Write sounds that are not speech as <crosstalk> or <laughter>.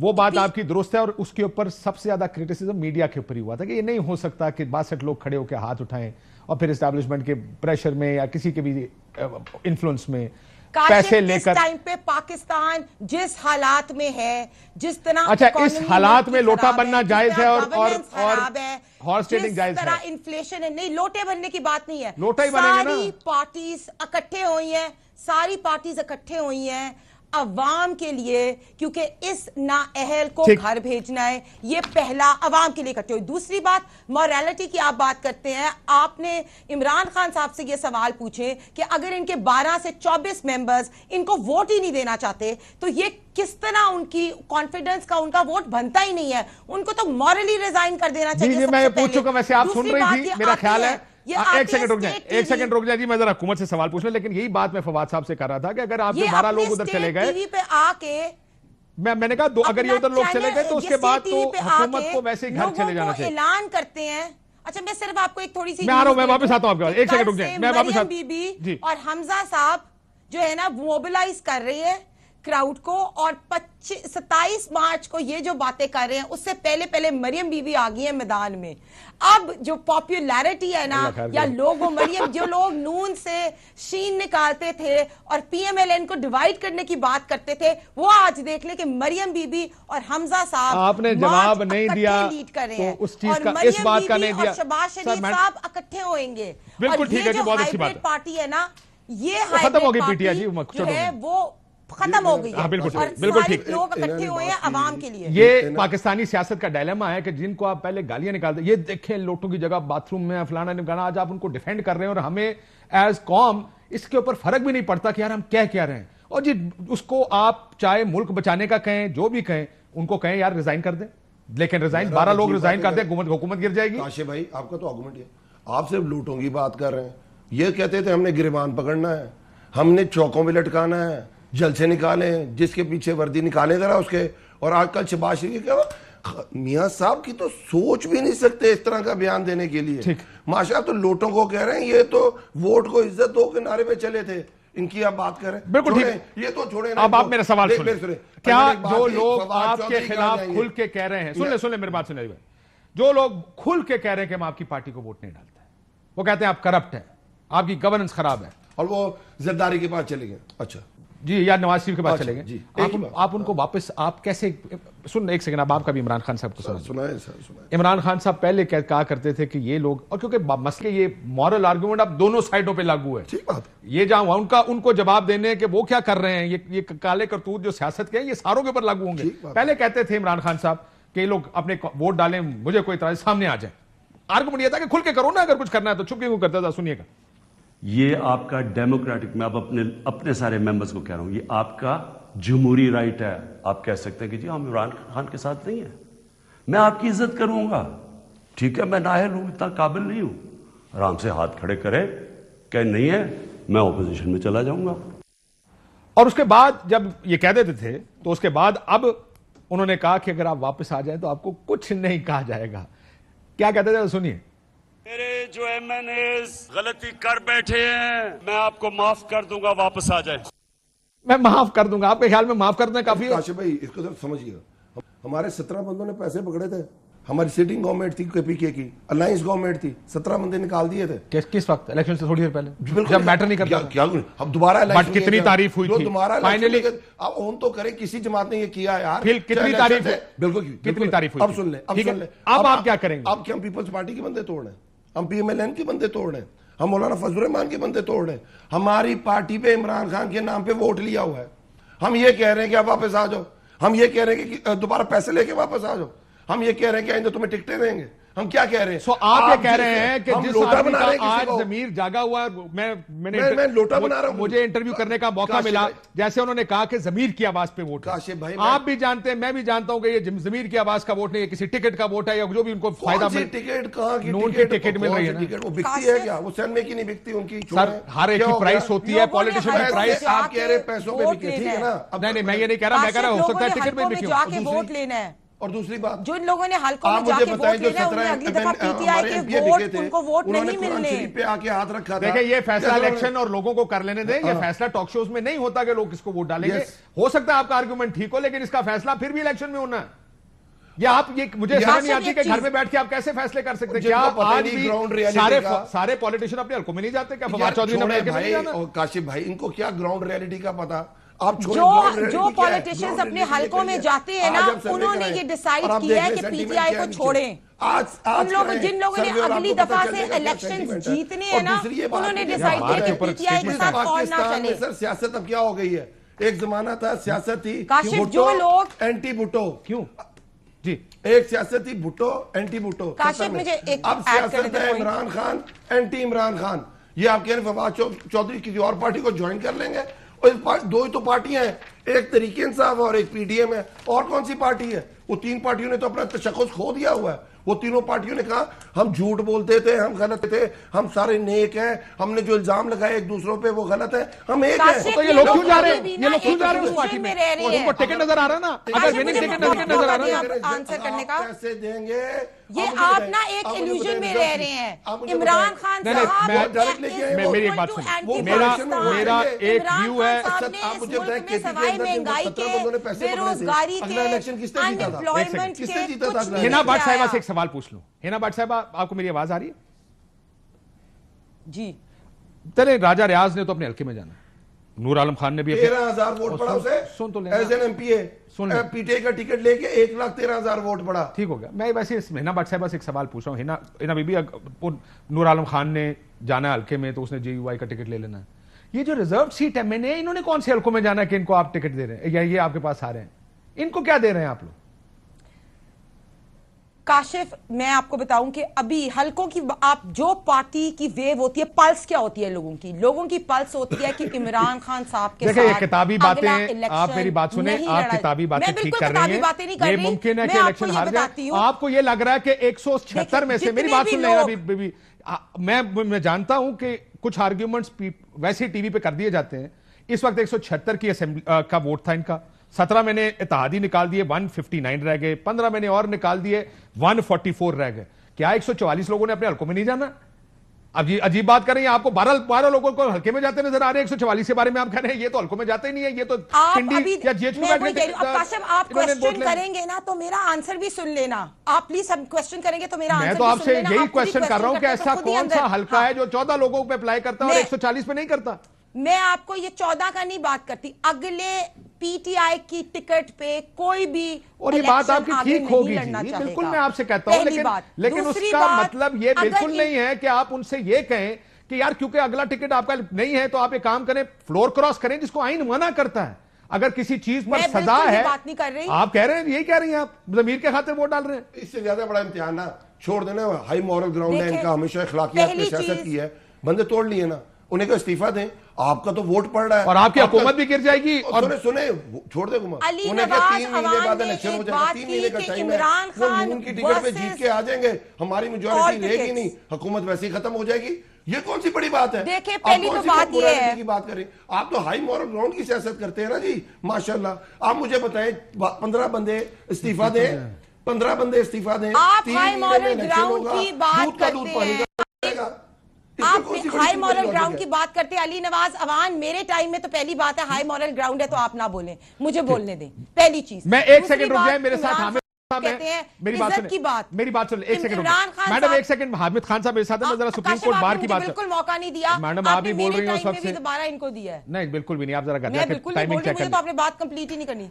वो बात आपकी दुरुस्त है और उसके ऊपर सबसे ज्यादा क्रिटिसिज्म मीडिया के ऊपर ही हुआ था कि ये नहीं हो सकता कि बासठ लोग खड़े होकर हाथ उठाएं और फिर इस्टेब्लिशमेंट के प्रेशर में या किसी के भी इन्फ्लुएंस में पैसे लेकर टाइम पे पाकिस्तान जिस हालात में है जिस तरह अच्छा इस हालात में, लोटा बनना जायज है और और और हॉर्स ट्रेडिंग जायज है इन्फ्लेशन है नहीं लोटे बनने की बात नहीं है लोटा ही बनेंगे ना सारी पार्टीज इकट्ठे हुई हैं सारी पार्टीज इकट्ठे हुई हैं अवाम के लिए क्योंकि इस नाअहल को घर भेजना है ये पहला अवाम के लिए करते हो दूसरी बात मॉरलिटी की आप बात करते हैं आपने इमरान खान साहब से ये सवाल पूछे कि अगर इनके 12 से 24 मेंबर्स इनको वोट ही नहीं देना चाहते तो ये किस तरह उनकी कॉन्फिडेंस का उनका वोट बनता ही नहीं है उनको तो मॉरली रिजाइन कर देना चाहिए मैं पूछूंगा वैसे आप सुन रही थी मेरा ख्याल है हाँ, एक सेकंड रुक जाए एक सेकंड रुक जाए जी मैं जरा हुकूमत से सवाल पूछ लेकिन यही बात मैं फवाद साहब से कर रहा था कि अगर आपके बारह लोग उधर चले गए आके मैं मैंने कहा अगर ये उधर लोग चले गए तो उसके बाद तो हुकूमत को वैसे घर चले जाना चाहिए ऐलान करते हैं अच्छा मैं सिर्फ आपको एक थोड़ी सी मैं आ रहा हूँ मैं वापस आता हूँ आपके पास एक सेकंड रुक जाए मैं वापस बीबी और हमजा साहब जो है ना मोबिलाइज कर रही है क्राउड को और पच्चीस सत्ताईस मार्च को ये जो बातें कर रहे हैं उससे पहले पहले मरियम बीवी आ गई है मैदान में अब जो पॉपुलैरिटी है ना या लोगों मरियम जो लोग नून से शीन निकालते थे और पीएमएलएन को डिवाइड करने की बात करते थे वो आज देख ले कि मरियम बीबी और हमजा साहब आपने जवाब नहीं दिया लीड कर रहे तो हैं तो उस चीज का शबाज शरीफ साहब इकट्ठे होंगे और ये जो हाइब्रिड पार्टी है ना ये हाइब्रिड पार्टी है वो खत्म हो गई हाँ, है बिल्कुल ठीक बिल्कुल ठीक लोग इकट्ठे हुए हैं आवाम के लिए ये पाकिस्तानी सियासत का डायलेमा है कि जिनको आप पहले गालियां निकालते ये देखें लोटों की जगह बाथरूम में फलाना निकाना आज आप उनको डिफेंड कर रहे हैं और हमें एज कॉम इसके ऊपर फर्क भी नहीं पड़ता कि यार हम क्या क्या रहे हैं और जी उसको आप चाहे मुल्क बचाने का कहें जो भी कहें उनको कहें यार रिजाइन कर दें लेकिन रिजाइन बारह लोग रिजाइन कर दें हुकूमत गिर जाएगी काशिफ भाई आपका तो आर्गूमेंट है आप सिर्फ लूटों की बात कर रहे हैं ये कहते थे हमने गिरबान पकड़ना है हमने चौकों में लटकाना है जलसे निकाले जिसके पीछे वर्दी निकाले जरा उसके और आजकल शबाज शरीफ क्या मियाँ साहब की तो सोच भी नहीं सकते इस तरह का बयान देने के लिए माशा तो लोटों को कह रहे हैं ये तो वोट को इज्जत दो के नारे पे चले थे इनकी आप बात करें बिल्कुल ठीक ये तो छोड़े अब आप तो मेरा सवाल सुने क्या जो लोग आपके खिलाफ खुल के कह रहे हैं सुन ले सुन ले मेरी बात सुन भाई जो लोग खुल के कह रहे हैं कि हम आपकी पार्टी को वोट नहीं डालते वो कहते हैं आप करप्ट हैं आपकी गवर्नेंस खराब है और वो जरदारी के पास चले गए अच्छा जी या नवाज शरीफ के पास अच्छा, चले गए आप, आप उनको वापस आप कैसे सुन एक सेकंड आप आपका भी इमरान खान साहब को सुना सुनाए इमरान खान साहब पहले कहा करते थे कि ये लोग और क्योंकि मसले ये मॉरल आर्गूमेंट अब दोनों साइडों पे लागू है ठीक बात ये जहां हुआ उनका उनको जवाब देने के वो क्या कर रहे हैं ये ये काले करतूत जो सियासत के हैं ये सारों के ऊपर लागू होंगे पहले कहते थे इमरान खान साहब के लोग अपने वोट डालें मुझे कोई तरह सामने आ जाए आर्गूमेंट यह था कि खुल के करो ना अगर कुछ करना है तो छुप के क्यों करता था सुनिएगा ये आपका डेमोक्रेटिक मैं अब अपने अपने सारे मेंबर्स को कह रहा हूं ये आपका जमहूरी राइट है आप कह सकते हैं कि जी हम इमरान खान के साथ नहीं है मैं आपकी इज्जत करूंगा ठीक है मैं नाहल हूं इतना काबिल नहीं हूं आराम से हाथ खड़े करें कह नहीं है मैं ऑपोजिशन में चला जाऊंगा और उसके बाद जब ये कह देते थे तो उसके बाद अब उन्होंने कहा कि अगर आप वापस आ जाए तो आपको कुछ नहीं कहा जाएगा क्या कहते थे सुनिए मेरे जो एम एन गलती कर बैठे हैं मैं आपको माफ कर दूंगा वापस आ जाए मैं माफ कर दूंगा आपके ख्याल में माफ करना काफी काशिफ भाई इसको सर समझिएगा हमारे सत्रह बंदों ने पैसे पकड़े थे हमारी सिटिंग गवर्नमेंट थी केपीके की अलायंस गवर्नमेंट थी सत्रह बंदे निकाल दिए थे किस किस वक्त इलेक्शन से थोड़ी देर पहले जब मैटर नहीं करता क्या, क्या अब दोबारा बट कितनी तारीफ हुई थी दोबारा फाइनली अब ऑन तो करे किसी जमात ने ये किया यार फिर कितनी तारीफ है बिल्कुल कितनी तारीफ हुई अब सुन ले अब सुन ले अब आप क्या करेंगे अब क्या पीपल्स पार्टी के बंदे तोड़ रहे हैं हम पी एम एल एन के बंदे तोड़ रहे हैं हम मौलाना फजल रहमान के बंदे तोड़ रहे हैं हमारी पार्टी पे इमरान खान के नाम पे वोट लिया हुआ है हम ये कह रहे हैं कि आप वापस आ जाओ हम ये कह रहे हैं कि दोबारा पैसे लेके वापस आ जाओ हम ये कह रहे हैं कि आइंदा तुम्हें टिकटें देंगे हम क्या कह रहे हैं सो so, आप, ये कह रहे हैं कि जिस लोटा बना रहे आज जमीर जागा हुआ है मैं मैंने मैं, मैं लोटा बना रहा हूं मुझे इंटरव्यू करने का मौका मिला जैसे उन्होंने कहा कि जमीर की आवाज पे वोट काशिफ भाई आप भी जानते हैं मैं भी जानता हूं कि ये जमीर की आवाज का वोट नहीं है किसी टिकट का वोट है या जो भी उनको फायदा मिले टिकट कहा की नोट की टिकट मिल रही है टिकट वो बिकती है क्या वो सैन में की नहीं बिकती उनकी सर हर एक प्राइस होती है पॉलिटिशियन की प्राइस आप कह रहे पैसों में बिकती है ना नहीं नहीं मैं ये नहीं कह रहा मैं कह रहा हो सकता है टिकट में बिकी वोट लेना है और दूसरी बात जो इन लोगों ने हल्कों में जाके वोट जो सत्रह अगली तो पे आके हाथ रखा देखिए ये फैसला इलेक्शन और लोगों को कर लेने दें ये हाँ। फैसला टॉक शोज में नहीं होता कि लोग किसको वोट डालेंगे हो सकता है आपका आर्ग्यूमेंट ठीक हो लेकिन इसका फैसला फिर भी इलेक्शन में होना या आप ये मुझे समझ नहीं आती कि घर में बैठ के आप कैसे फैसले कर सकते हैं क्या आज भी सारे सारे पॉलिटिशियन अपने हल्कों में नहीं जाते क्या फवाद चौधरी ने काशिफ भाई इनको क्या ग्राउंड रियलिटी का पता आप जो जो पॉलिटिशियंस अपने हलकों में जाते हैं ना उन्होंने ये डिसाइड किया है कि पीटीआई को छोड़ें आज, आज लोग, जिन लोगों ने अगली दफा से इलेक्शन जीतने हैं ना उन्होंने डिसाइड किया कि पीटीआई के साथ कौन ना चले सर सियासत अब क्या हो गई है एक जमाना था सियासत ही जो लोग एंटी बुटो क्यों जी एक सियासत ही भुटो एंटी भुटो मुझे अब सियासत है इमरान खान एंटी इमरान खान ये आप कह रहे फवाद चौधरी किसी और पार्टी को ज्वाइन कर लेंगे और दो ही तो पार्टियां हैं एक तरीके इंसाफ और एक पीडीएम है और कौन सी पार्टी है वो तीन पार्टियों ने तो अपना तशक खो दिया हुआ है वो तीनों पार्टियों ने कहा हम झूठ बोलते थे हम गलत थे हम सारे नेक हैं हमने जो इल्जाम लगाए एक दूसरों पे वो गलत है हम एक हैं तो ये लोग क्यों जा रहे हैं ये लोग क्यों जा रहे हैं उस पार्टी में टिकट नजर आ रहा है ना अगर विनिंग टिकट नजर आ रहा है आंसर करने का कैसे देंगे ये आप ना एक इल्यूजन में रह रहे हैं इमरान खान मेरी बात मेरा मेरा एक व्यू है बेरोजगारी अनएम्प्लॉयमेंट हिना भट्ट साहिबा से एक सवाल पूछ लूं हिना भट्ट साहब आपको मेरी आवाज आ रही है जी चले राजा रियाज ने तो अपने हल्के में जाना नूर आलम खान ने भी तेरह हजार वोट पड़ा उसे सुन तो एज एन एमपीए सुन पीटीए का टिकट लेके एक लाख तेरह हजार वोट पड़ा ठीक हो गया मैं वैसे हिना भट्ट साहब एक सवाल पूछ रहा हूँ हिना बीबी नूर आलम खान ने जाना हल्के में तो उसने जे का टिकट ले लेना है ये जो रिजर्व सीट है मैंने इन्होंने कौन से हल्कों में जाना है कि इनको आप टिकट दे रहे हैं या ये आपके पास आ रहे हैं इनको क्या दे रहे हैं आप लोग काशिफ मैं आपको बताऊं कि अभी हल्कों की आप जो पार्टी की वेव होती है पल्स क्या होती है लोगों की लोगों की पल्स होती है कि <laughs> इमरान खान साहब के देखिए किताबी बातें आप मेरी बात सुने आप किताबी बातें ठीक कर रहे हैं ये मुमकिन है कि इलेक्शन हार जाए आपको ये लग रहा है कि एक में से मेरी बात सुन ले अभी मैं मैं जानता हूं कि कुछ आर्ग्यूमेंट्स वैसे टीवी पे कर दिए जाते हैं इस वक्त एक की असेंबली का वोट था इनका सत्रह मैंने इतिहादी निकाल दिए 159 रह गए पंद्रह मैंने और निकाल दिए 144 रह गए क्या 144 लोगों ने अपने हल्कों में नहीं जाना अब ये अजीब बात कर आपको बारह बारह लोगों को हल्के में जाते नजर आ रहे हैं एक सौ चवालीस के बारे में आप कह रहे हैं ये तो हल्कों में जाते नहीं है ये तो आप क्वेश्चन करेंगे ना तो मेरा आंसर भी सुन लेना आप प्लीज सब क्वेश्चन करेंगे तो मेरा तो आपसे यही क्वेश्चन कर रहा हूँ कि तो ऐसा कौन सा हल्का हाँ। है जो चौदह लोगों पर अप्लाई करता है और एक पे नहीं करता मैं आपको ये चौदह का नहीं बात करती अगले पीटीआई की टिकट पे कोई भी और ये बात आपकी ठीक होगी जी बिल्कुल मैं आपसे कहता हूँ लेकिन लेकिन उसका मतलब ये बिल्कुल नहीं है कि आप उनसे ये कहें कि यार क्योंकि अगला टिकट आपका नहीं है तो आप एक काम करें फ्लोर क्रॉस करें जिसको आइन मना करता है अगर किसी चीज पर सजा है बात नहीं कर रही आप कह रहे हैं यही कह रही हैं आप जमीर के खाते वोट डाल रहे हैं इससे ज्यादा बड़ा इम्तिहान ना छोड़ देना हाई मॉरल ग्राउंड है इनका हमेशा इखलाकियात की है बंदे तोड़ लिए ना उन्हें क्या इस्तीफा दें आपका तो वोट पड़ रहा है और आपकी हुकूमत भी गिर जाएगी और सुने सुने छोड़ दे घुमा उन्हें क्या तीन महीने बाद इलेक्शन हो जाएगा तीन महीने का टाइम है वो नून की टिकट पे जीत के आ जाएंगे हमारी मेजोरिटी रहेगी नहीं हुकूमत वैसे ही खत्म हो जाएगी ये कौन सी बड़ी बात है देखिए पहली तो बात ये है की बात करें आप तो हाई मॉरल ग्राउंड की सियासत करते हैं ना जी माशाल्लाह आप मुझे बताएं पंद्रह बंदे इस्तीफा दें पंद्रह बंदे इस्तीफा दें आप हाई मॉरल ग्राउंड की बात करते हैं आप हाई मॉरल ग्राउंड की बात करते हैं अली नवाज अवान मेरे टाइम में तो पहली बात है हाई मॉरल ग्राउंड है तो आप ना बोलें मुझे बोलने दें पहली चीज मैं एक सेकंड रुक जाए मेरे साथ हामिद कहते हैं मेरी बात की बात मेरी बात सुन एक सेकंड मैडम एक सेकंड हामिद खान साहब मेरे साथ जरा सुप्रीम कोर्ट बार की बात बिल्कुल मौका नहीं दिया मैडम आप भी बोल रही हो दोबारा इनको दिया नहीं बिल्कुल भी नहीं आप जरा टाइमिंग चेक तो आपने बात कंप्लीट ही नहीं करनी